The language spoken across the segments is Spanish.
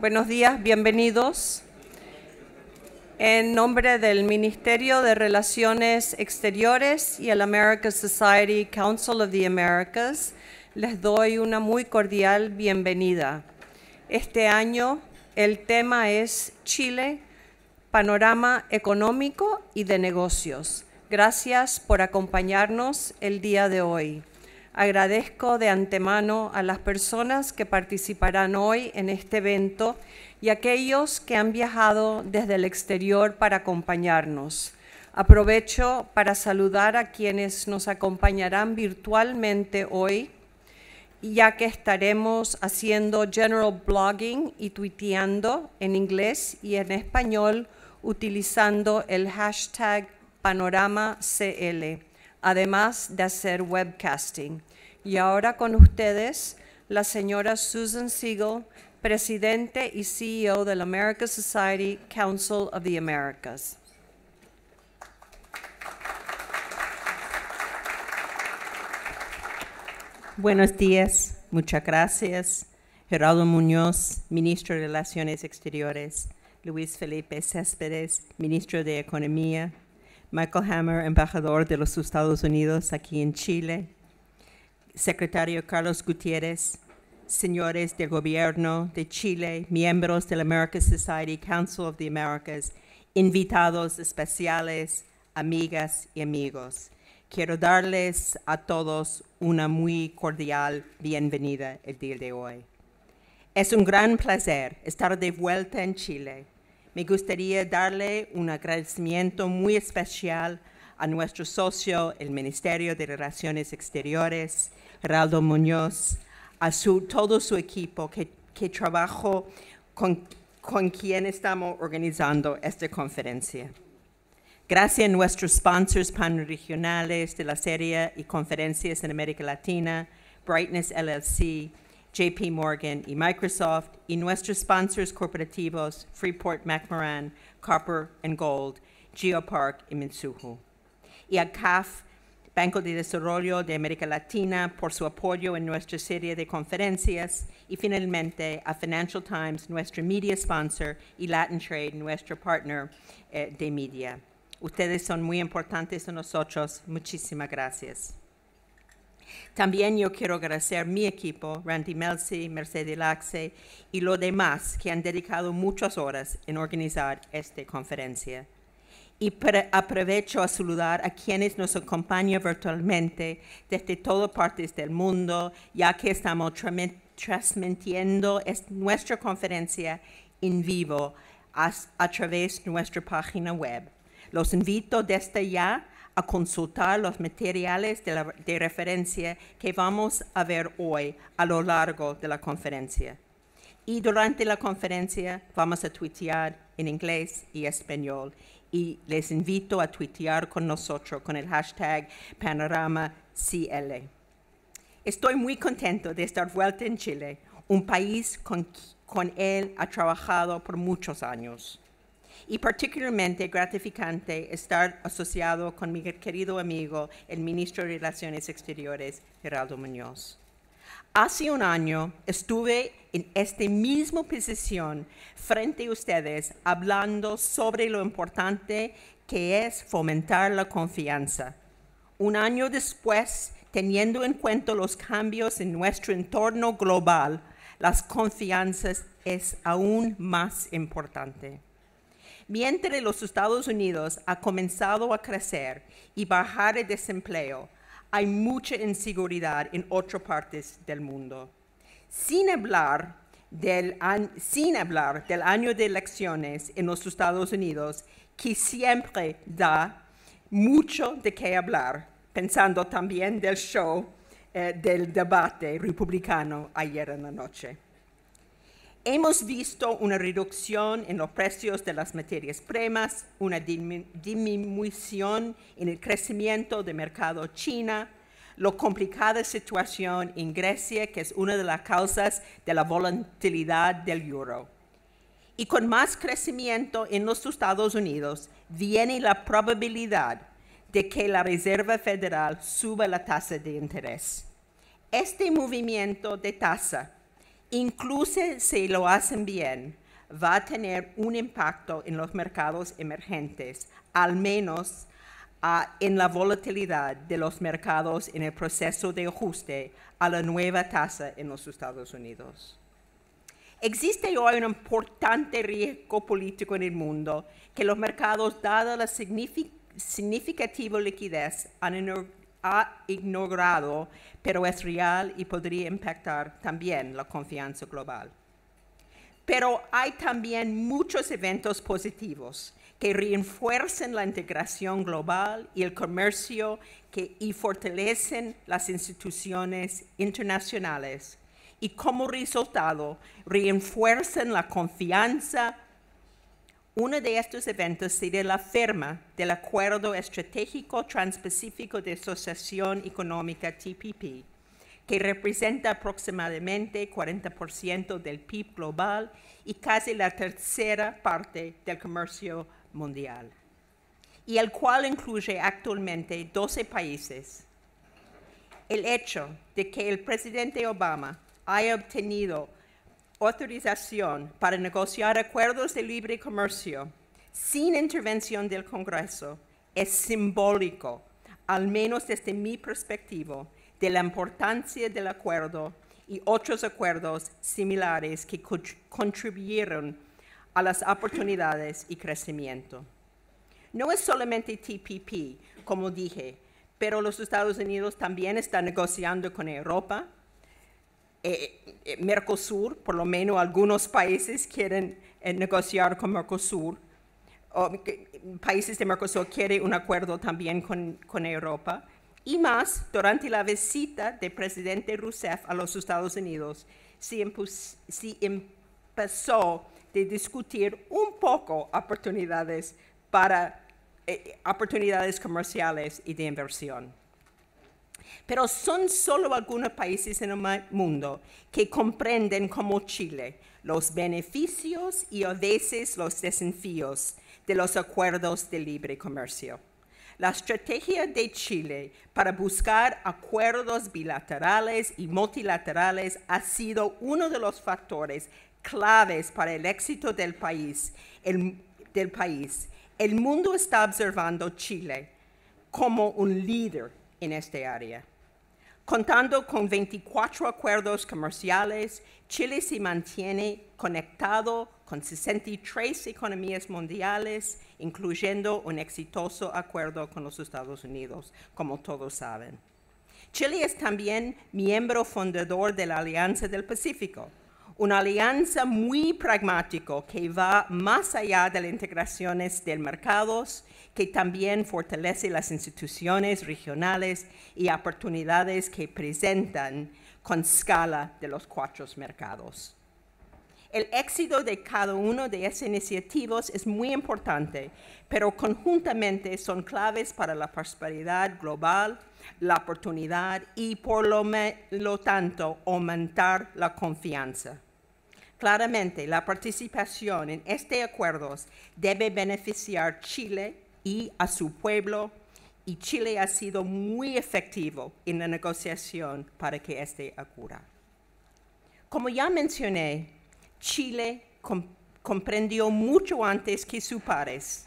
Buenos días, bienvenidos. En nombre del Ministerio de Relaciones Exteriores y el American Society Council of the Americas, les doy una muy cordial bienvenida. Este año el tema es Chile, panorama económico y de negocios. Gracias por acompañarnos el día de hoy. Agradezco de antemano a las personas que participarán hoy en este evento y a aquellos que han viajado desde el exterior para acompañarnos. Aprovecho para saludar a quienes nos acompañarán virtualmente hoy, ya que estaremos haciendo general blogging y tuiteando en inglés y en español utilizando el hashtag PanoramaCL además de hacer webcasting. Y ahora con ustedes, la señora Susan Siegel, presidente y CEO de la American Society Council of the Americas. Buenos días, muchas gracias. Gerardo Muñoz, ministro de Relaciones Exteriores. Luis Felipe Céspedes, ministro de Economía, Michael Hammer, embajador de los Estados Unidos aquí en Chile, secretario Carlos Gutiérrez, señores del gobierno de Chile, miembros del American Society Council of the Americas, invitados especiales, amigas y amigos. Quiero darles a todos una muy cordial bienvenida el día de hoy. Es un gran placer estar de vuelta en Chile me gustaría darle un agradecimiento muy especial a nuestro socio, el Ministerio de Relaciones Exteriores, Geraldo Muñoz, a todo su equipo que, que trabajó con, con quien estamos organizando esta conferencia. Gracias a nuestros sponsors panregionales de la serie y conferencias en América Latina, Brightness LLC, JP Morgan y Microsoft y nuestros sponsors corporativos Freeport McMoran, Copper and Gold, Geopark y Mitsuhu. Y a CAF, Banco de Desarrollo de América Latina, por su apoyo en nuestra serie de conferencias. Y finalmente a Financial Times, nuestro media sponsor, y Latin Trade, nuestro partner eh, de media. Ustedes son muy importantes a nosotros. Muchísimas gracias. También yo quiero agradecer a mi equipo, Randy Melzi, Mercedes Laxe y los demás que han dedicado muchas horas en organizar esta conferencia. Y aprovecho a saludar a quienes nos acompañan virtualmente desde todas partes del mundo, ya que estamos transmitiendo nuestra conferencia en vivo a, a través de nuestra página web. Los invito desde ya a consultar los materiales de, referencia que vamos a ver hoy a lo largo de la conferencia. Y durante la conferencia vamos a tuitear en inglés y español. Y les invito a tuitear con nosotros con el hashtag PanoramaCL. Estoy muy contento de estar vuelta en Chile, un país con, con él ha trabajado por muchos años y particularmente gratificante estar asociado con mi querido amigo, el ministro de Relaciones Exteriores, Geraldo Muñoz. Hace un año estuve en esta misma posición frente a ustedes hablando sobre lo importante que es fomentar la confianza. Un año después, teniendo en cuenta los cambios en nuestro entorno global, las confianzas es aún más importante. Mientras los Estados Unidos ha comenzado a crecer y bajar el desempleo, hay mucha inseguridad en otras partes del mundo. Sin hablar del, año de elecciones en los Estados Unidos, que siempre da mucho de qué hablar, pensando también del show eh, del debate republicano ayer en la noche. Hemos visto una reducción en los precios de las materias primas, una disminución en el crecimiento del mercado china, la complicada situación en Grecia, que es una de las causas de la volatilidad del euro. Y con más crecimiento en los Estados Unidos viene la probabilidad de que la Reserva Federal suba la tasa de interés. Este movimiento de tasa Incluso si lo hacen bien, va a tener un impacto en los mercados emergentes, al menos ah, en la volatilidad de los mercados en el proceso de ajuste a la nueva tasa en los Estados Unidos. Existe hoy un importante riesgo político en el mundo que los mercados, dada la significativa liquidez, han ha ignorado, pero es real y podría impactar también la confianza global. Pero hay también muchos eventos positivos que refuercen la integración global y el comercio que, y fortalecen las instituciones internacionales y como resultado refuercen la confianza uno de estos eventos sería la firma del Acuerdo Estratégico Transpacífico de Asociación Económica TPP, que representa aproximadamente 40% del PIB global y casi la tercera parte del comercio mundial, y el cual incluye actualmente 12 países. El hecho de que el presidente Obama haya obtenido autorización para negociar acuerdos de libre comercio sin intervención del Congreso es simbólico, al menos desde mi perspectiva, de la importancia del acuerdo y otros acuerdos similares que contribuyeron a las oportunidades y crecimiento. No es solamente TPP, como dije, pero los Estados Unidos también están negociando con Europa, eh, eh, Mercosur, por lo menos algunos países quieren eh, negociar con Mercosur, países de Mercosur quieren un acuerdo también con, Europa, y más durante la visita del presidente Rousseff a los Estados Unidos, se empezó de discutir un poco oportunidades para oportunidades comerciales y de inversión pero son solo algunos países en el mundo que comprenden como Chile los beneficios y a veces los desafíos de los acuerdos de libre comercio. La estrategia de Chile para buscar acuerdos bilaterales y multilaterales ha sido uno de los factores claves para el éxito del país. El, del país. el mundo está observando Chile como un líder en este área. Contando con 24 acuerdos comerciales, Chile se mantiene conectado con 63 economías mundiales, incluyendo un exitoso acuerdo con los Estados Unidos, como todos saben. Chile es también miembro fundador de la Alianza del Pacífico, una alianza muy pragmático que va más allá de las integraciones de mercados, que también fortalece las instituciones regionales y oportunidades que presentan con escala de los cuatro mercados. El éxito de cada uno de esas iniciativas es muy importante, pero conjuntamente son claves para la prosperidad global, la oportunidad y por lo tanto aumentar la confianza. Claramente, la participación en este acuerdo debe beneficiar a Chile y a su pueblo, y Chile ha sido muy efectivo en la negociación para que este ocurra. Como ya mencioné, Chile comprendió mucho antes que sus pares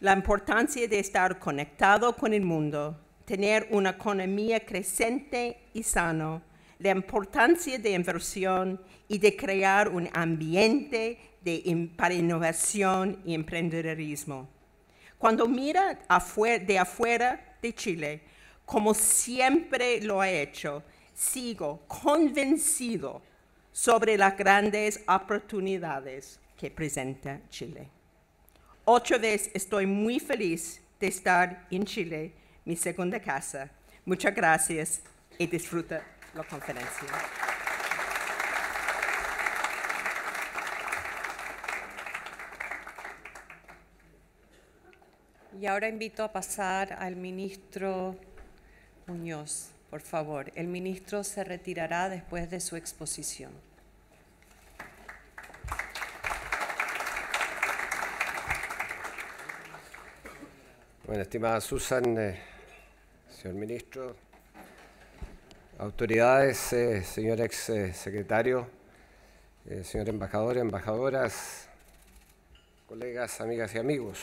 la importancia de estar conectado con el mundo, tener una economía creciente y sana la importancia de inversión y de crear un ambiente de, para innovación y emprendedorismo. Cuando mira afuera, de afuera de Chile, como siempre lo ha hecho, sigo convencido sobre las grandes oportunidades que presenta Chile. Otra vez estoy muy feliz de estar en Chile, mi segunda casa. Muchas gracias y disfruta la conferencia. Y ahora invito a pasar al ministro Muñoz, por favor. El ministro se retirará después de su exposición. Bueno, estimada Susan, eh, señor ministro, autoridades, eh, señor ex eh, secretario, eh, señor embajador, embajadoras, colegas, amigas y amigos.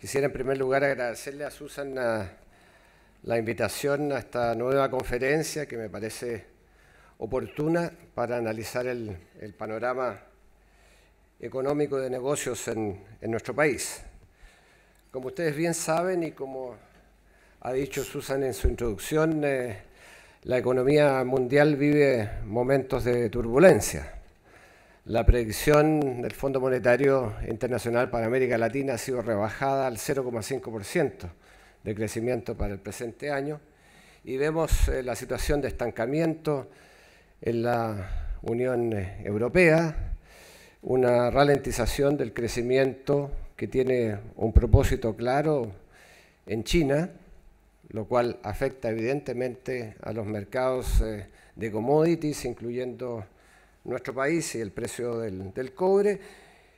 Quisiera en primer lugar agradecerle a Susan la invitación a esta nueva conferencia que me parece oportuna para analizar el, panorama económico de negocios en, nuestro país. Como ustedes bien saben y como ha dicho Susan en su introducción, la economía mundial vive momentos de turbulencia. La predicción del Fondo Monetario Internacional para América Latina ha sido rebajada al 0,5% de crecimiento para el presente año y vemos eh, la situación de estancamiento en la Unión Europea, una ralentización del crecimiento que tiene un propósito claro en China lo cual afecta evidentemente a los mercados eh, de commodities, incluyendo nuestro país y el precio del, cobre,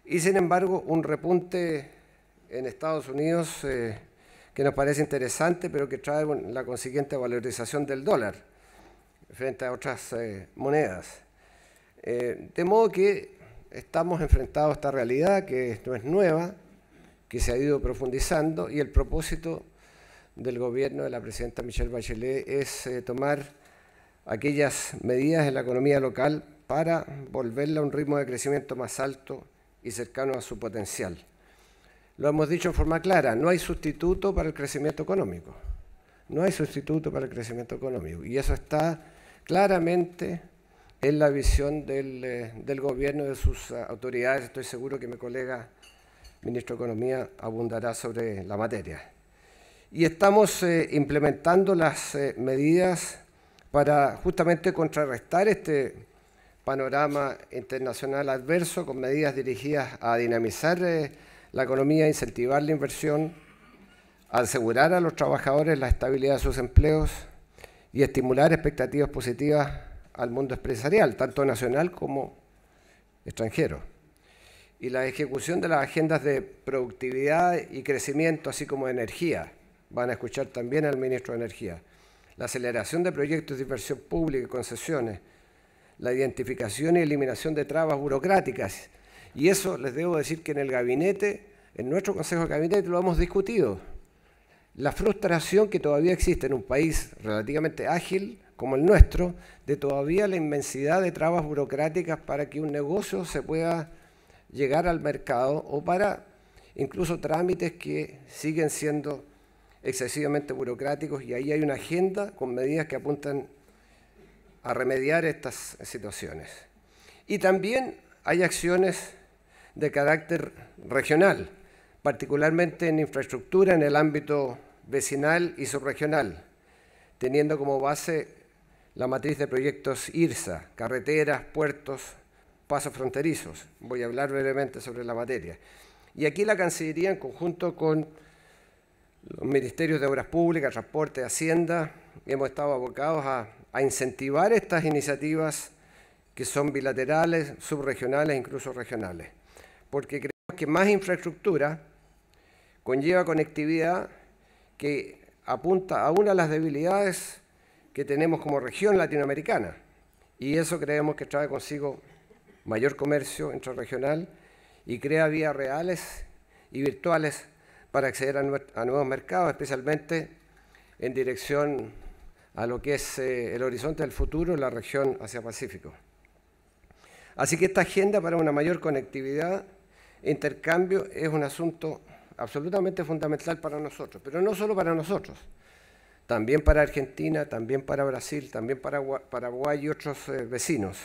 y sin embargo un repunte en Estados Unidos eh, que nos parece interesante, pero que trae la consiguiente valorización del dólar frente a otras eh, monedas. de modo que estamos enfrentados a esta realidad que no es nueva, que se ha ido profundizando, y el propósito del gobierno de la presidenta Michelle Bachelet es eh, tomar aquellas medidas en la economía local para volverla a un ritmo de crecimiento más alto y cercano a su potencial. Lo hemos dicho en forma clara, no hay sustituto para el crecimiento económico. No hay sustituto para el crecimiento económico. Y eso está claramente en la visión del, eh, del gobierno y de sus eh, autoridades. Estoy seguro que mi colega ministro de Economía abundará sobre la materia y estamos eh, implementando las eh, medidas para justamente contrarrestar este panorama internacional adverso con medidas dirigidas a dinamizar eh, la economía, incentivar la inversión, asegurar a los trabajadores la estabilidad de sus empleos y estimular expectativas positivas al mundo empresarial, tanto nacional como extranjero. Y la ejecución de las agendas de productividad y crecimiento, así como de energía, Van a escuchar también al ministro de Energía. La aceleración de proyectos de inversión pública y concesiones, la identificación y eliminación de trabas burocráticas. Y eso les debo decir que en el gabinete, en nuestro Consejo de Gabinete, lo hemos discutido. La frustración que todavía existe en un país relativamente ágil como el nuestro, de todavía la inmensidad de trabas burocráticas para que un negocio se pueda llegar al mercado o para incluso trámites que siguen siendo excesivamente burocráticos y ahí hay una agenda con medidas que apuntan a remediar estas situaciones. Y también hay acciones de carácter regional, particularmente en infraestructura en el ámbito vecinal y subregional, teniendo como base la matriz de proyectos IRSA, carreteras, puertos, pasos fronterizos. Voy a hablar brevemente sobre la materia. Y aquí la Cancillería, en conjunto con los ministerios de Obras Públicas, Transporte, Hacienda, hemos estado abocados a, incentivar estas iniciativas que son bilaterales, subregionales, e incluso regionales, porque creemos que más infraestructura conlleva conectividad que apunta a una de las debilidades que tenemos como región latinoamericana. Y eso creemos que trae consigo mayor comercio intrarregional y crea vías reales y virtuales para acceder a, nuevos mercados, especialmente en dirección a lo que es eh, el horizonte del futuro, la región Asia-Pacífico. Así que esta agenda para una mayor conectividad e intercambio es un asunto absolutamente fundamental para nosotros, pero no solo para nosotros, también para Argentina, también para Brasil, también para Paraguay y otros eh, vecinos.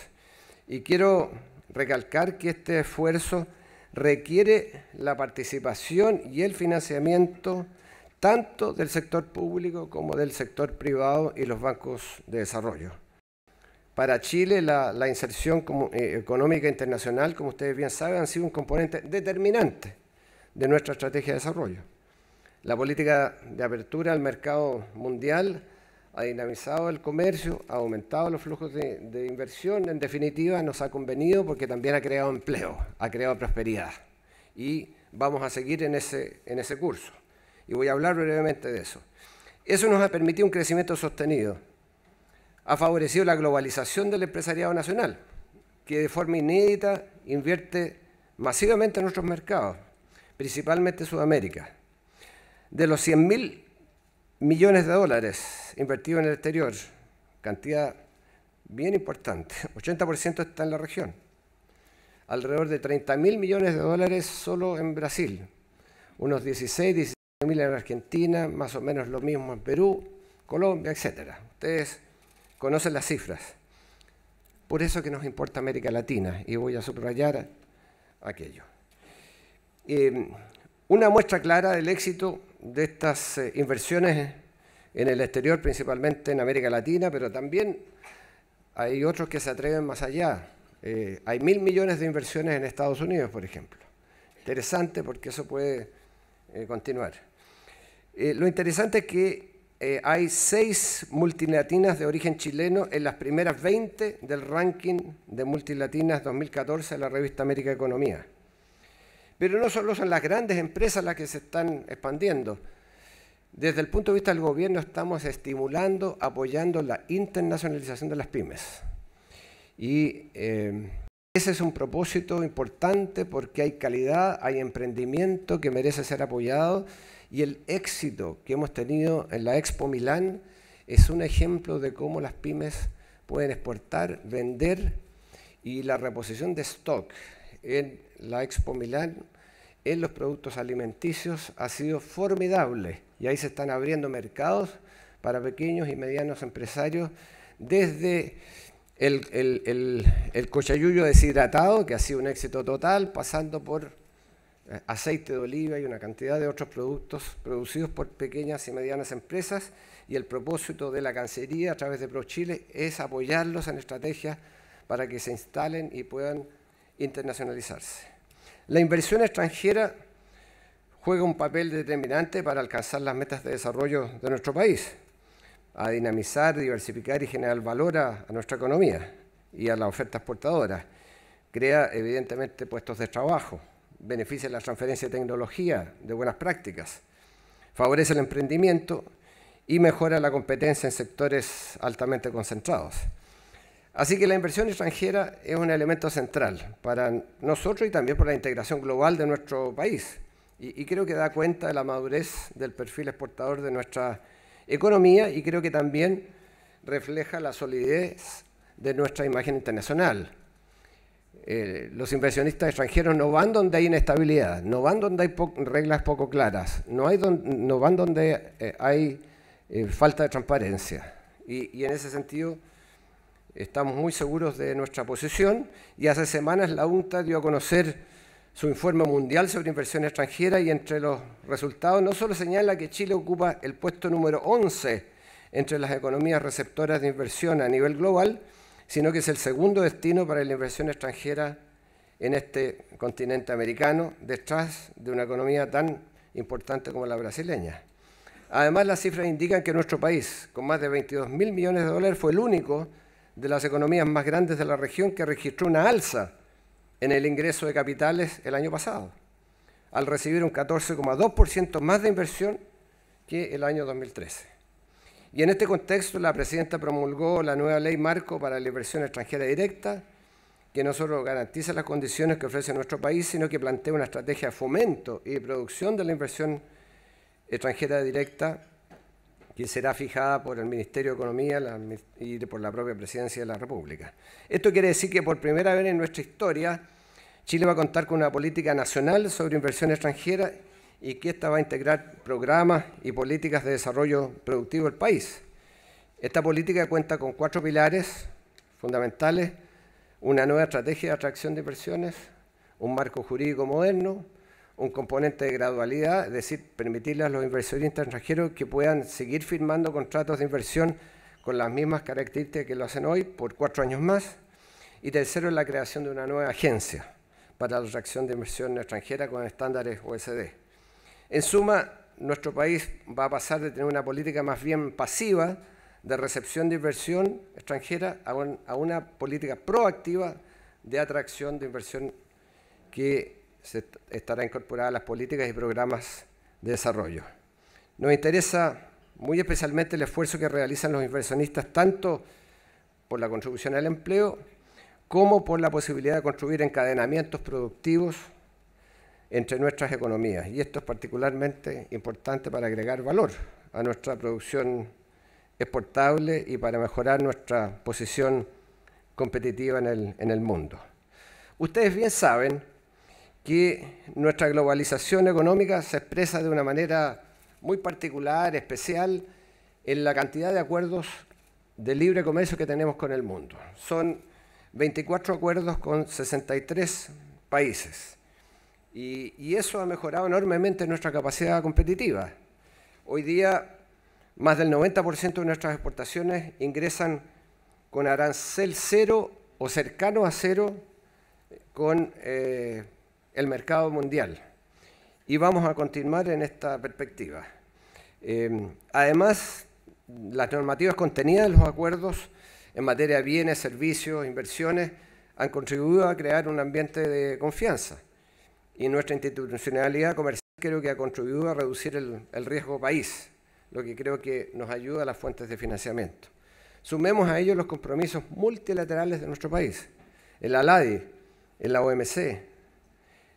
Y quiero recalcar que este esfuerzo requiere la participación y el financiamiento tanto del sector público como del sector privado y los bancos de desarrollo. Para Chile, la, inserción eh, económica internacional, como ustedes bien saben, ha sido un componente determinante de nuestra estrategia de desarrollo. La política de apertura al mercado mundial ha dinamizado el comercio, ha aumentado los flujos de, inversión, en definitiva nos ha convenido porque también ha creado empleo, ha creado prosperidad y vamos a seguir en ese, en ese curso. Y voy a hablar brevemente de eso. Eso nos ha permitido un crecimiento sostenido, ha favorecido la globalización del empresariado nacional, que de forma inédita invierte masivamente en nuestros mercados, principalmente Sudamérica. De los 100.000 millones de dólares invertidos en el exterior, cantidad bien importante, 80% está en la región, alrededor de 30 mil millones de dólares solo en Brasil, unos 16, 17 mil en Argentina, más o menos lo mismo en Perú, Colombia, etc. Ustedes conocen las cifras. Por eso que nos importa América Latina, y voy a subrayar aquello. Eh, una muestra clara del éxito de estas eh, inversiones en el exterior, principalmente en América Latina, pero también hay otros que se atreven más allá. Eh, hay mil millones de inversiones en Estados Unidos, por ejemplo. Interesante porque eso puede eh, continuar. lo interesante es que hay seis multilatinas de origen chileno en las primeras 20 del ranking de multilatinas 2014 de la revista América Economía. Pero no solo son las grandes empresas las que se están expandiendo. Desde el punto de vista del gobierno estamos estimulando, apoyando la internacionalización de las pymes. Y eh, ese es un propósito importante porque hay calidad, hay emprendimiento que merece ser apoyado y el éxito que hemos tenido en la Expo Milán es un ejemplo de cómo las pymes pueden exportar, vender y la reposición de stock en la Expo Milán en los productos alimenticios ha sido formidable y ahí se están abriendo mercados para pequeños y medianos empresarios desde el, el, cochayuyo deshidratado, que ha sido un éxito total, pasando por eh, aceite de oliva y una cantidad de otros productos producidos por pequeñas y medianas empresas y el propósito de la Cancería a través de ProChile es apoyarlos en estrategias para que se instalen y puedan internacionalizarse. La inversión extranjera juega un papel determinante para alcanzar las metas de desarrollo de nuestro país, a dinamizar, diversificar y generar valor a, nuestra economía y a las ofertas exportadoras. Crea, evidentemente, puestos de trabajo, beneficia la transferencia de tecnología, de buenas prácticas, favorece el emprendimiento y mejora la competencia en sectores altamente concentrados. Así que la inversión extranjera es un elemento central para nosotros y también por la integración global de nuestro país. Y, creo que da cuenta de la madurez del perfil exportador de nuestra economía y creo que también refleja la solidez de nuestra imagen internacional. Eh, los inversionistas extranjeros no van donde hay inestabilidad, no van donde hay reglas poco claras, no, hay no van donde eh, hay eh, falta de transparencia. y en ese sentido estamos muy seguros de nuestra posición y hace semanas la UNTA dio a conocer su informe mundial sobre inversión extranjera y entre los resultados no solo señala que Chile ocupa el puesto número 11 entre las economías receptoras de inversión a nivel global, sino que es el segundo destino para la inversión extranjera en este continente americano, detrás de una economía tan importante como la brasileña. Además, las cifras indican que nuestro país, con más de 22 mil millones de dólares, fue el único de las economías más grandes de la región que registró una alza en el ingreso de capitales el año pasado, al recibir un 14,2% más de inversión que el año 2013. Y en este contexto la presidenta promulgó la nueva ley marco para la inversión extranjera directa, que no solo garantiza las condiciones que ofrece nuestro país, sino que plantea una estrategia de fomento y producción de la inversión extranjera directa que será fijada por el Ministerio de Economía y por la propia Presidencia de la República. Esto quiere decir que por primera vez en nuestra historia Chile va a contar con una política nacional sobre inversión extranjera y que esta va a integrar programas y políticas de desarrollo productivo del país. Esta política cuenta con cuatro pilares fundamentales, una nueva estrategia de atracción de inversiones, un marco jurídico moderno, un componente de gradualidad, es decir, permitirle a los inversionistas extranjeros que puedan seguir firmando contratos de inversión con las mismas características que lo hacen hoy por cuatro años más. Y tercero, la creación de una nueva agencia para la atracción de inversión extranjera con estándares OSD. En suma, nuestro país va a pasar de tener una política más bien pasiva de recepción de inversión extranjera a, a una política proactiva de atracción de inversión que estará incorporada a las políticas y programas de desarrollo. Nos interesa muy especialmente el esfuerzo que realizan los inversionistas tanto por la contribución al empleo como por la posibilidad de construir encadenamientos productivos entre nuestras economías. Y esto es particularmente importante para agregar valor a nuestra producción exportable y para mejorar nuestra posición competitiva en el, en el mundo. Ustedes bien saben que nuestra globalización económica se expresa de una manera muy particular, especial, en la cantidad de acuerdos de libre comercio que tenemos con el mundo. Son 24 acuerdos con 63 países. Y, eso ha mejorado enormemente nuestra capacidad competitiva. Hoy día, más del 90% de nuestras exportaciones ingresan con arancel cero o cercano a cero con eh, el mercado mundial. Y vamos a continuar en esta perspectiva. Em, además, las normativas contenidas en los acuerdos en materia de bienes, servicios, inversiones, han contribuido a crear un ambiente de confianza. Y nuestra institucionalidad comercial creo que ha contribuido a reducir el, riesgo país, lo que creo que nos ayuda a las fuentes de financiamiento. Sumemos a ello los compromisos multilaterales de nuestro país, el ALADI, en la OMC,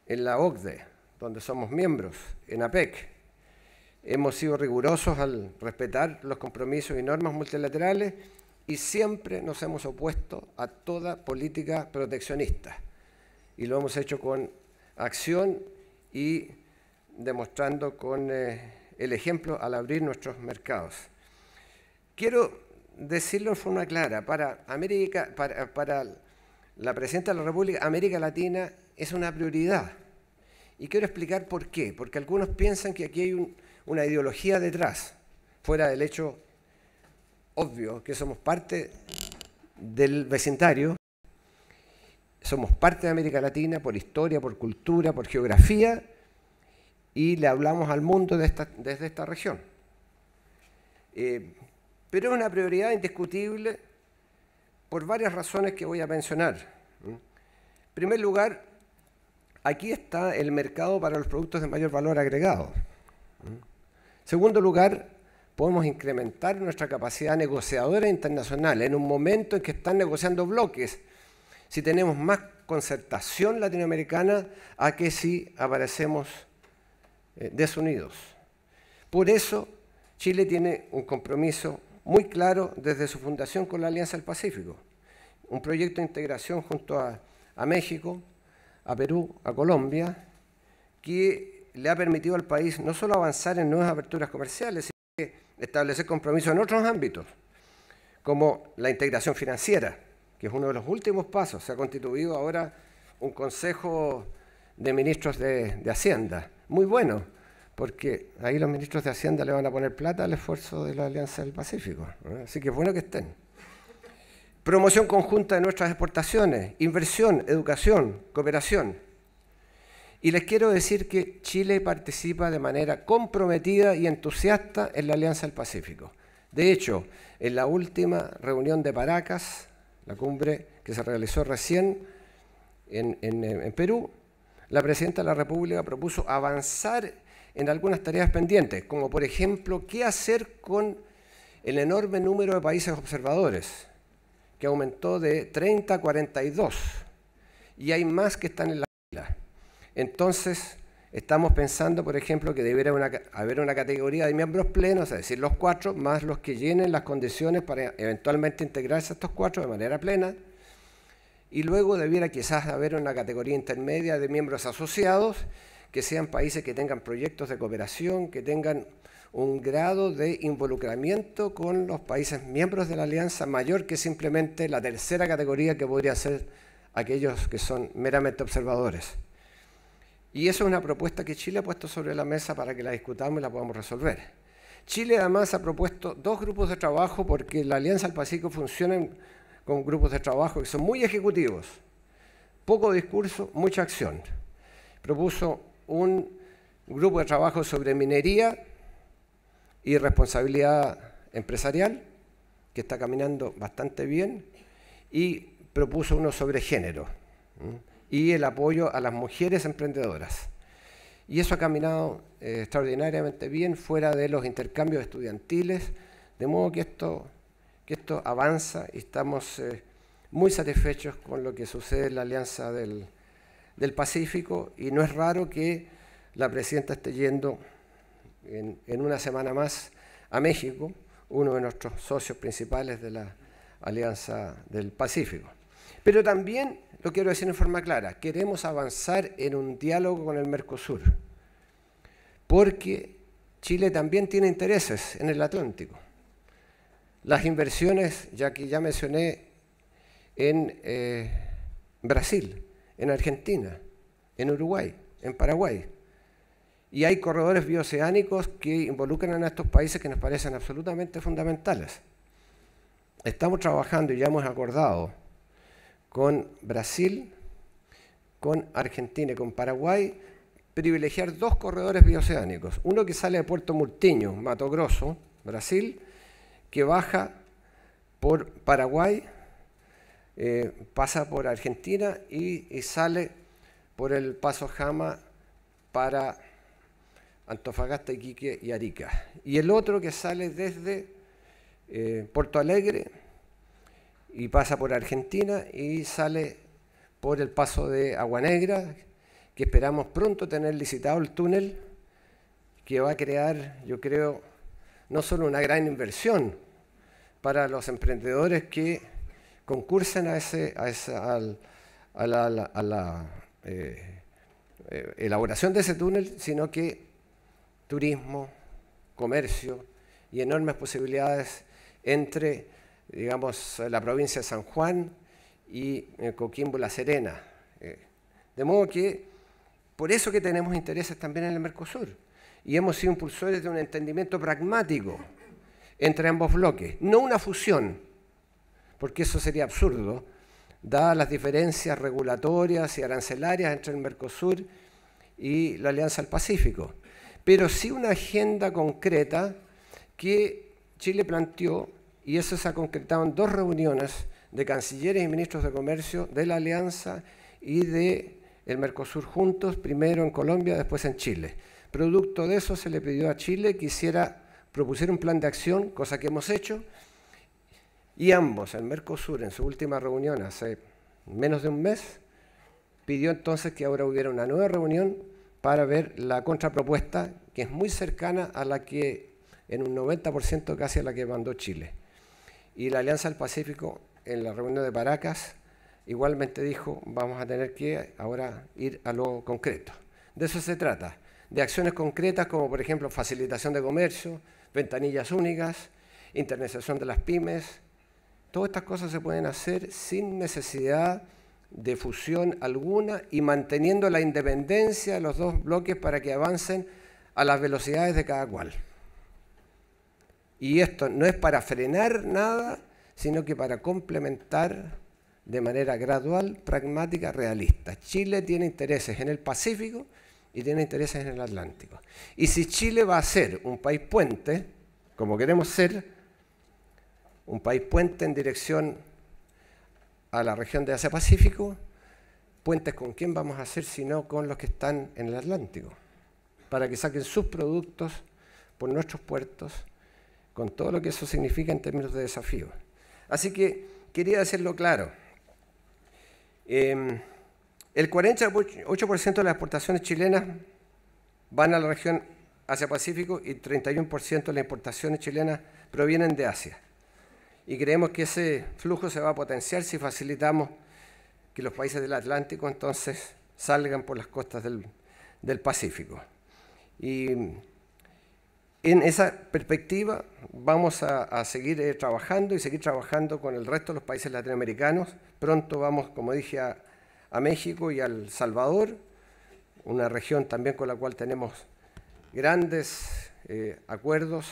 en la OCDE, donde somos miembros, en APEC. Hemos sido rigurosos al respetar los compromisos y normas multilaterales y siempre nos hemos opuesto a toda política proteccionista. Y lo hemos hecho con acción y demostrando con eh, el ejemplo al abrir nuestros mercados. Quiero decirlo de forma clara, para, América, para, para la Presidenta de la República, América Latina es una prioridad. Y quiero explicar por qué, porque algunos piensan que aquí hay una ideología detrás, fuera del hecho obvio que somos parte del vecindario, somos parte de América Latina por historia, por cultura, por geografía, y le hablamos al mundo desde esta región. Eh, pero es una prioridad indiscutible por varias razones que voy a mencionar. En primer lugar, aquí está el mercado para los productos de mayor valor agregado. En segundo lugar, podemos incrementar nuestra capacidad negociadora internacional en un momento en que están negociando bloques. Si tenemos más concertación latinoamericana, a que si aparecemos eh, desunidos. Por eso, Chile tiene un compromiso muy claro desde su fundación con la Alianza del Pacífico, un proyecto de integración junto a México, a Perú, a Colombia, que le ha permitido al país no solo avanzar en nuevas aperturas comerciales, sino que establecer compromisos en otros ámbitos, como la integración financiera, que es uno de los últimos pasos. Se ha constituido ahora un Consejo de Ministros de, Hacienda, muy bueno, porque ahí los ministros de Hacienda le van a poner plata al esfuerzo de la Alianza del Pacífico. Así que es bueno que estén. Promoción conjunta de nuestras exportaciones, inversión, educación, cooperación. Y les quiero decir que Chile participa de manera comprometida y entusiasta en la Alianza del Pacífico. De hecho, en la última reunión de Paracas, la cumbre que se realizó recién en, en Perú, la Presidenta de la República propuso avanzar en algunas tareas pendientes, como por ejemplo qué hacer con el enorme número de países observadores que aumentó de 30 a 42 y hay más que están en la fila. Entonces, estamos pensando, por ejemplo, que debiera haber una categoría de miembros plenos, es decir, los cuatro, más los que llenen las condiciones para eventualmente integrarse a estos cuatro de manera plena. Y luego debiera quizás haber una categoría intermedia de miembros asociados, que sean países que tengan proyectos de cooperación, que tengan un grado de involucramiento con los países miembros de la alianza mayor que simplemente la tercera categoría que podría ser aquellos que son meramente observadores. Y eso es una propuesta que Chile ha puesto sobre la mesa para que la discutamos y la podamos resolver. Chile además ha propuesto dos grupos de trabajo porque la Alianza del Pacífico funciona con grupos de trabajo que son muy ejecutivos. Poco discurso, mucha acción. Propuso un grupo de trabajo sobre minería y responsabilidad empresarial, que está caminando bastante bien, y propuso uno sobre género y el apoyo a las mujeres emprendedoras. Y eso ha caminado eh, extraordinariamente bien fuera de los intercambios estudiantiles, de modo que esto, que esto avanza y estamos eh, muy satisfechos con lo que sucede en la Alianza del, del Pacífico y no es raro que la presidenta esté yendo en, una semana más a México, uno de nuestros socios principales de la Alianza del Pacífico. Pero también, lo quiero decir en forma clara, queremos avanzar en un diálogo con el Mercosur, porque Chile también tiene intereses en el Atlántico. Las inversiones, ya que ya mencioné, en eh, Brasil, en Argentina, en Uruguay, en Paraguay, y hay corredores bioceánicos que involucran a estos países que nos parecen absolutamente fundamentales. Estamos trabajando y ya hemos acordado con Brasil, con Argentina y con Paraguay privilegiar dos corredores bioceánicos. Uno que sale de Puerto Murtiño, Mato Grosso, Brasil, que baja por Paraguay, eh, pasa por Argentina y sale por el Paso Jama para Antofagasta, Iquique y Arica. Y el otro que sale desde eh, Puerto Porto Alegre y pasa por Argentina y sale por el paso de Agua Negra, que esperamos pronto tener licitado el túnel, que va a crear, yo creo, no solo una gran inversión para los emprendedores que concursen a ese, a la, eh, eh, elaboración de ese túnel, sino que turismo, comercio y enormes posibilidades entre, digamos, la provincia de San Juan y eh, Coquimbo La Serena. Eh, de modo que por eso que tenemos intereses también en el Mercosur y hemos sido impulsores de un entendimiento pragmático entre ambos bloques, no una fusión, porque eso sería absurdo, dadas las diferencias regulatorias y arancelarias entre el Mercosur y la Alianza del Pacífico pero sí una agenda concreta que Chile planteó, y eso se ha concretado en dos reuniones de cancilleres y ministros de comercio de la Alianza y de el Mercosur juntos, primero en Colombia, después en Chile. Producto de eso se le pidió a Chile que hiciera, propusiera un plan de acción, cosa que hemos hecho, y ambos, el Mercosur, en su última reunión hace menos de un mes, pidió entonces que ahora hubiera una nueva reunión para ver la contrapropuesta que es muy cercana a la que, en un 90% casi a la que mandó Chile. Y la Alianza del Pacífico, en la reunión de Paracas, igualmente dijo, vamos a tener que ahora ir a lo concreto. De eso se trata, de acciones concretas como por ejemplo facilitación de comercio, ventanillas únicas, internacionalización de las pymes. Todas estas cosas se pueden hacer sin necesidad de fusión alguna y manteniendo la independencia de los dos bloques para que avancen a las velocidades de cada cual. Y esto no es para frenar nada, sino que para complementar de manera gradual, pragmática, realista. Chile tiene intereses en el Pacífico y tiene intereses en el Atlántico. Y si Chile va a ser un país puente, como queremos ser, un país puente en dirección a la región de Asia-Pacífico, puentes con quién vamos a hacer sino con los que están en el Atlántico, para que saquen sus productos por nuestros puertos, con todo lo que eso significa en términos de desafío. Así que quería hacerlo claro. Em, el 48% de las exportaciones chilenas van a la región Asia-Pacífico y 31% de las importaciones chilenas provienen de Asia y creemos que ese flujo se va a potenciar si facilitamos que los países del Atlántico entonces salgan por las costas del, Pacífico. Y en esa perspectiva vamos a, seguir eh, trabajando y seguir trabajando con el resto de los países latinoamericanos. Pronto vamos, como dije, a, México y al Salvador, una región también con la cual tenemos grandes eh, acuerdos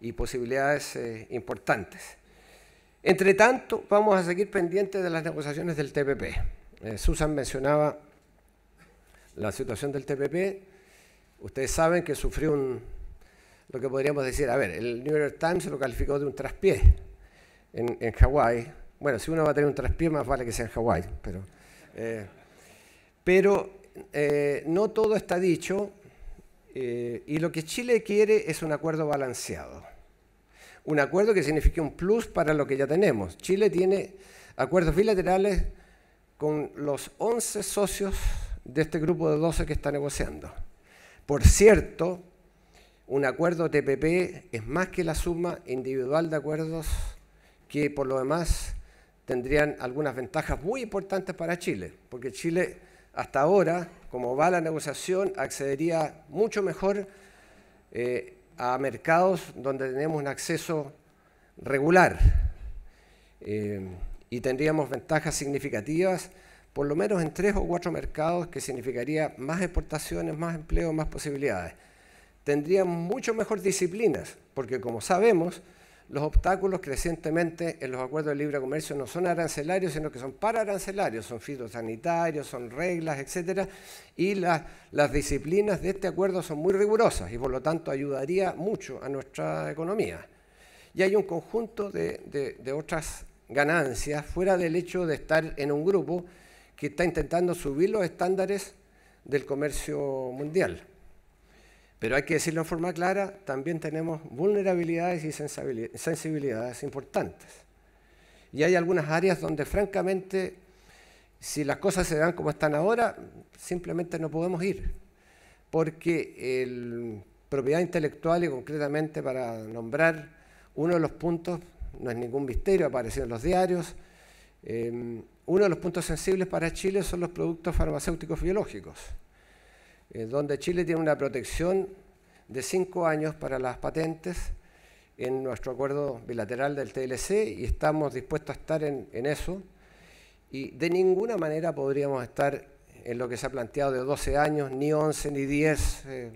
y posibilidades eh, importantes. Entre tanto, vamos a seguir pendientes de las negociaciones del TPP. Eh, Susan mencionaba la situación del TPP. Ustedes saben que sufrió un, lo que podríamos decir, a ver, el New York Times lo calificó de un traspié en, en Hawái. Bueno, si uno va a tener un traspié, más vale que sea en Hawái, pero, eh, pero eh, no todo está dicho y lo que Chile quiere es un acuerdo balanceado un acuerdo que signifique un plus para lo que ya tenemos. Chile tiene acuerdos bilaterales con los 11 socios de este grupo de 12 que está negociando. Por cierto, un acuerdo TPP es más que la suma individual de acuerdos que por lo demás tendrían algunas ventajas muy importantes para Chile, porque Chile hasta ahora, como va la negociación, accedería mucho mejor eh, a mercados donde tenemos un acceso regular eh, y tendríamos ventajas significativas, por lo menos en tres o cuatro mercados, que significaría más exportaciones, más empleo, más posibilidades. Tendríamos mucho mejor disciplinas, porque como sabemos, los obstáculos crecientemente, en los acuerdos de libre comercio no son arancelarios, sino que son para arancelarios, son fitosanitarios, son reglas, etcétera, y las, disciplinas de este acuerdo son muy rigurosas y por lo tanto ayudaría mucho a nuestra economía. Y hay un conjunto de otras ganancias fuera del hecho de estar en un grupo que está intentando subir los estándares del comercio mundial. Pero hay que decirlo de forma clara, también tenemos vulnerabilidades y sensibilidades importantes. Y hay algunas áreas donde francamente, si las cosas se dan como están ahora, simplemente no podemos ir. Porque el propiedad intelectual y concretamente para nombrar uno de los puntos, no es ningún misterio, ha aparecido en los diarios, eh, uno de los puntos sensibles para Chile son los productos farmacéuticos biológicos eh, donde Chile tiene una protección de cinco años para las patentes en nuestro acuerdo bilateral del TLC y estamos dispuestos a estar en, eso. Y de ninguna manera podríamos estar en lo que se ha planteado de 12 años, ni 11, ni 10, eh,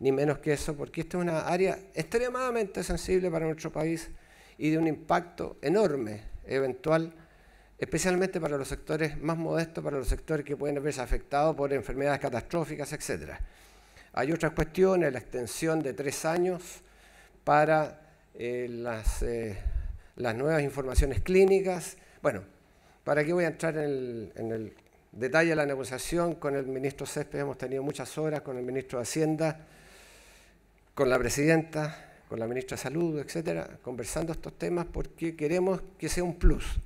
ni menos que eso, porque esta es una área extremadamente sensible para nuestro país y de un impacto enorme eventual especialmente para los sectores más modestos, para los sectores que pueden verse afectados por enfermedades catastróficas, etc. Hay otras cuestiones, la extensión de tres años para eh, eh, las, nuevas informaciones clínicas. Bueno, ¿para qué voy a entrar en el, detalle de la negociación con el ministro Césped, Hemos tenido muchas horas con el ministro de Hacienda, con la presidenta, con la ministra de Salud, etcétera, conversando estos temas porque queremos que sea un plus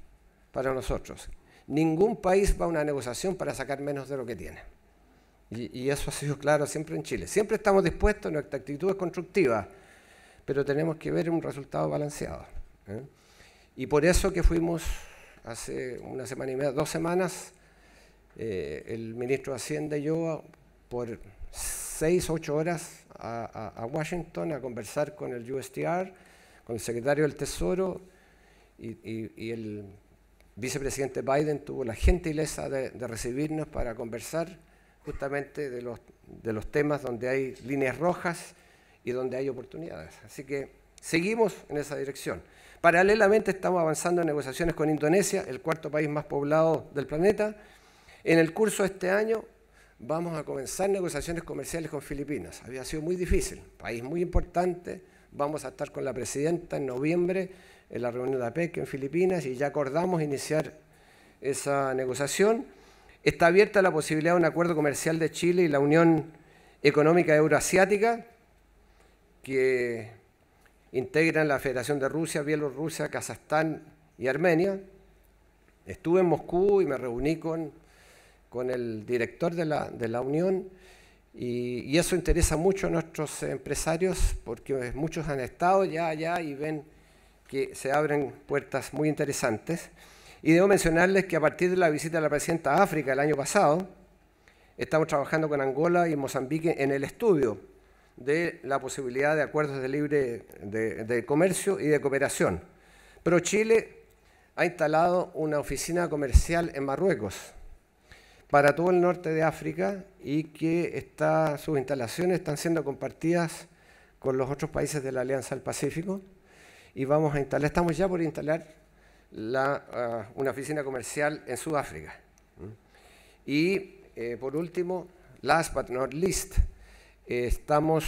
para nosotros. Ningún país va a una negociación para sacar menos de lo que tiene. Y, eso ha sido claro siempre en Chile. Siempre estamos dispuestos, nuestra actitud es constructiva, pero tenemos que ver un resultado balanceado. ¿eh? Y por eso que fuimos hace una semana y media, dos semanas, eh, el ministro de Hacienda y yo por seis, ocho horas a, Washington a conversar con el USTR, con el secretario del Tesoro y el vicepresidente Biden tuvo la gentileza de, recibirnos para conversar justamente de los temas donde hay líneas rojas y donde hay oportunidades. Así que seguimos en esa dirección. Paralelamente estamos avanzando en negociaciones con Indonesia, el cuarto país más poblado del planeta. En el curso de este año vamos a comenzar negociaciones comerciales con Filipinas. Había sido muy difícil, país muy importante. Vamos a estar con la presidenta en noviembre en la reunión de APEC en Filipinas y ya acordamos iniciar esa negociación. Está abierta la posibilidad de un acuerdo comercial de Chile y la Unión Económica Euroasiática, que integran la Federación de Rusia, Bielorrusia, Kazajstán y Armenia. Estuve en Moscú y me reuní con, con el director de la, de la Unión y, y, eso interesa mucho a nuestros empresarios porque muchos han estado ya allá y ven que se abren puertas muy interesantes. Y debo mencionarles que a partir de la visita de la presidenta a África el año pasado, estamos trabajando con Angola y Mozambique en el estudio de la posibilidad de acuerdos de libre comercio y de cooperación. Pero Chile ha instalado una oficina comercial en Marruecos para todo el norte de África y que está, sus instalaciones están siendo compartidas con los otros países de la Alianza del Pacífico y vamos a instalar, estamos ya por instalar ah, una oficina comercial en Sudáfrica. Y eh, por último, last but not least, eh, estamos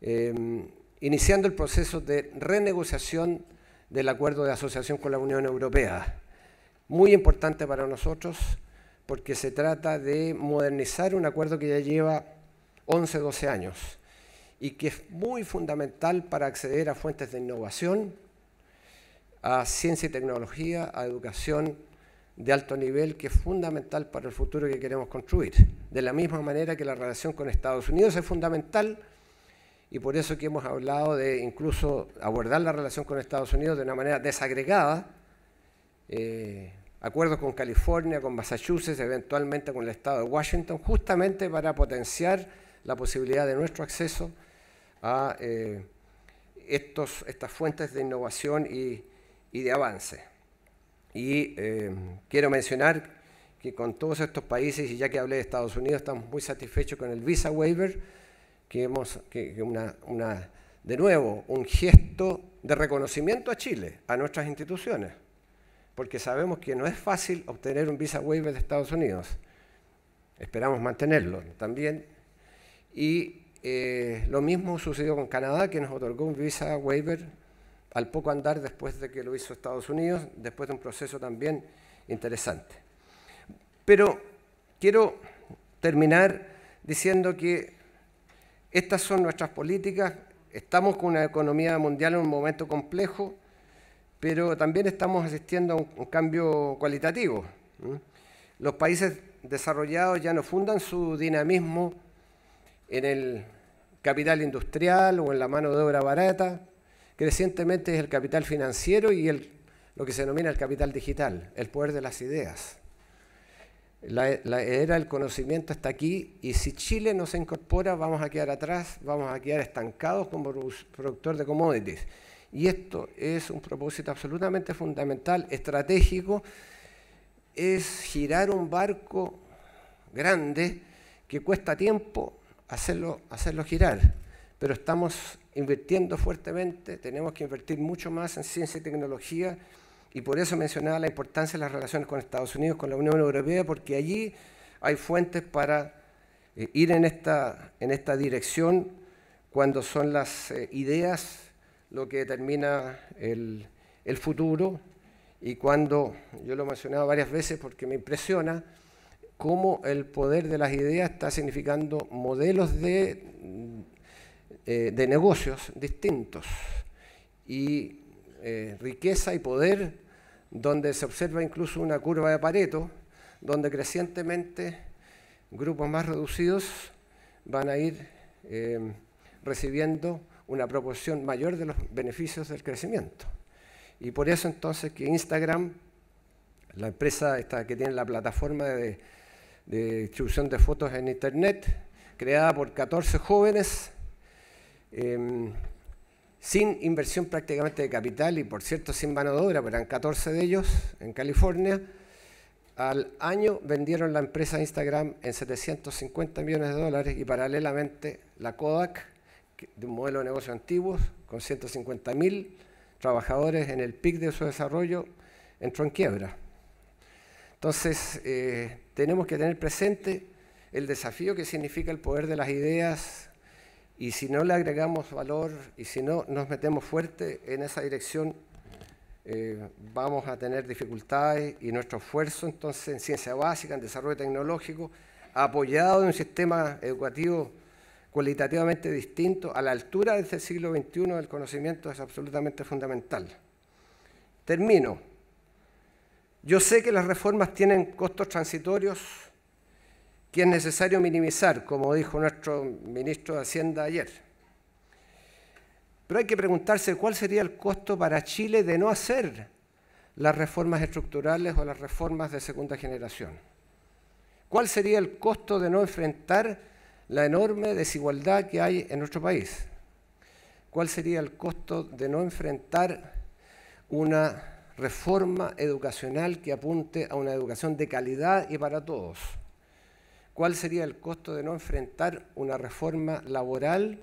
em, iniciando el proceso de renegociación del acuerdo de asociación con la Unión Europea. Muy importante para nosotros porque se trata de modernizar un acuerdo que ya lleva 11, 12 años y que es muy fundamental para acceder a fuentes de innovación, a ciencia y tecnología, a educación de alto nivel, que es fundamental para el futuro que queremos construir. De la misma manera que la relación con Estados Unidos es fundamental y por eso que hemos hablado de incluso abordar la relación con Estados Unidos de una manera desagregada, eh, acuerdos con California, con Massachusetts, eventualmente con el Estado de Washington, justamente para potenciar la posibilidad de nuestro acceso a eh, estos, estas fuentes de innovación y, de avance. Y eh, quiero mencionar que con todos estos países, y ya que hablé de Estados Unidos, estamos muy satisfechos con el Visa Waiver, que hemos, una, de nuevo, un gesto de reconocimiento a Chile, a nuestras instituciones, porque sabemos que no es fácil obtener un Visa Waiver de Estados Unidos. Esperamos mantenerlo también. Y eh, lo mismo sucedió con Canadá, que nos otorgó un visa waiver al poco andar después de que lo hizo Estados Unidos, después de un proceso también interesante. Pero quiero terminar diciendo que estas son nuestras políticas, estamos con una economía mundial en un momento complejo, pero también estamos asistiendo a un, cambio cualitativo. Los países desarrollados ya no fundan su dinamismo en el capital industrial o en la mano de obra barata. Crecientemente es el capital financiero y el, lo que se denomina el capital digital, el poder de las ideas. la era del conocimiento está aquí y si Chile no se incorpora vamos a quedar atrás, vamos a quedar estancados como productor de commodities. Y esto es un propósito absolutamente fundamental, estratégico, es girar un barco grande que cuesta tiempo, hacerlo, hacerlo girar. Pero estamos invirtiendo fuertemente, tenemos que invertir mucho más en ciencia y tecnología y por eso mencionaba la importancia de las relaciones con Estados Unidos, con la Unión Europea, porque allí hay fuentes para eh, ir en esta, dirección cuando son las eh, ideas lo que determina el futuro y cuando, yo lo he mencionado varias veces porque me impresiona, cómo el poder de las ideas está significando modelos de, eh, de negocios distintos y eh, riqueza y poder, donde se observa incluso una curva de Pareto, donde crecientemente grupos más reducidos van a ir eh, recibiendo una proporción mayor de los beneficios del crecimiento. Y por eso entonces que Instagram, la empresa que tiene la plataforma de de distribución de fotos en Internet, creada por 14 jóvenes, em, sin inversión prácticamente de capital y, por cierto, sin mano de obra, eran 14 de ellos en California. Al año vendieron la empresa Instagram en 750 millones de dólares y paralelamente la Kodak, de un modelo de negocio antiguo, con 150 mil trabajadores en el pic de su desarrollo, entró en quiebra. Entonces, eh, tenemos que tener presente el desafío que significa el poder de las ideas y si no le agregamos valor y si no nos metemos fuerte en esa dirección, eh, vamos a tener dificultades y nuestro esfuerzo entonces en ciencia básica, en desarrollo tecnológico, apoyado en un sistema educativo cualitativamente distinto, a la altura de este siglo XXI, el conocimiento es absolutamente fundamental. Termino. Yo sé que las reformas tienen costos transitorios que es necesario minimizar, como dijo nuestro ministro de Hacienda ayer. Pero hay que preguntarse cuál sería el costo para Chile de no hacer las reformas estructurales o las reformas de segunda generación. ¿Cuál sería el costo de no enfrentar la enorme desigualdad que hay en nuestro país? ¿Cuál sería el costo de no enfrentar una reforma educacional que apunte a una educación de calidad y para todos. ¿Cuál sería el costo de no enfrentar una reforma laboral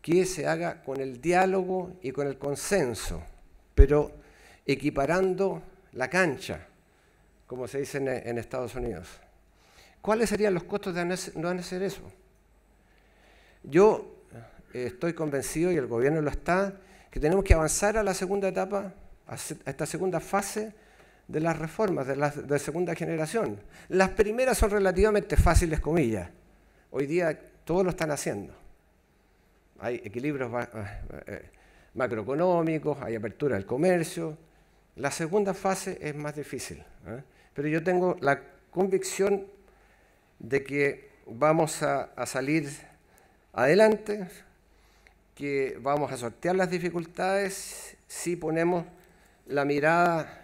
que se haga con el diálogo y con el consenso, pero equiparando la cancha, como se dice en, Estados Unidos? ¿Cuáles serían los costos de no hacer eso? Yo eh, estoy convencido, y el gobierno lo está, que tenemos que avanzar a la segunda etapa a esta segunda fase de las reformas de la de segunda generación. Las primeras son relativamente fáciles, comillas. Hoy día todos lo están haciendo. Hay equilibrios eh, eh, macroeconómicos, hay apertura del comercio. La segunda fase es más difícil. ¿eh? Pero yo tengo la convicción de que vamos a salir adelante, que vamos a sortear las dificultades si ponemos la mirada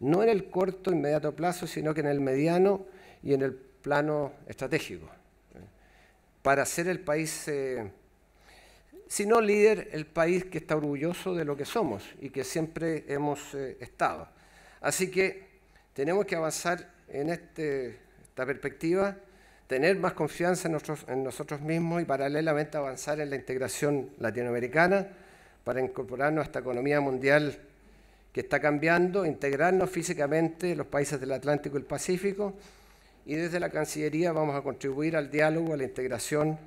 no en el corto, inmediato plazo, sino que en el mediano y en el plano estratégico, para ser el país, eh, si no líder, el país que está orgulloso de lo que somos y que siempre hemos eh, estado. Así que tenemos que avanzar en este, esta perspectiva, tener más confianza en, en nosotros mismos y paralelamente avanzar en la integración latinoamericana para incorporarnos a esta economía mundial que está cambiando, integrarnos físicamente los países del Atlántico y el Pacífico, y desde la Cancillería vamos a contribuir al diálogo, a la integración,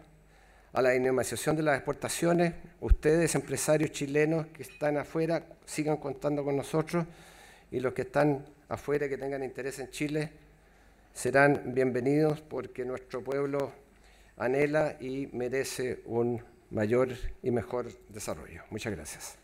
a la dinamización de las exportaciones. Ustedes, empresarios chilenos que están afuera, sigan contando con nosotros, y los que están afuera que tengan interés en Chile, serán bienvenidos porque nuestro pueblo anhela y merece un mayor y mejor desarrollo. Muchas gracias.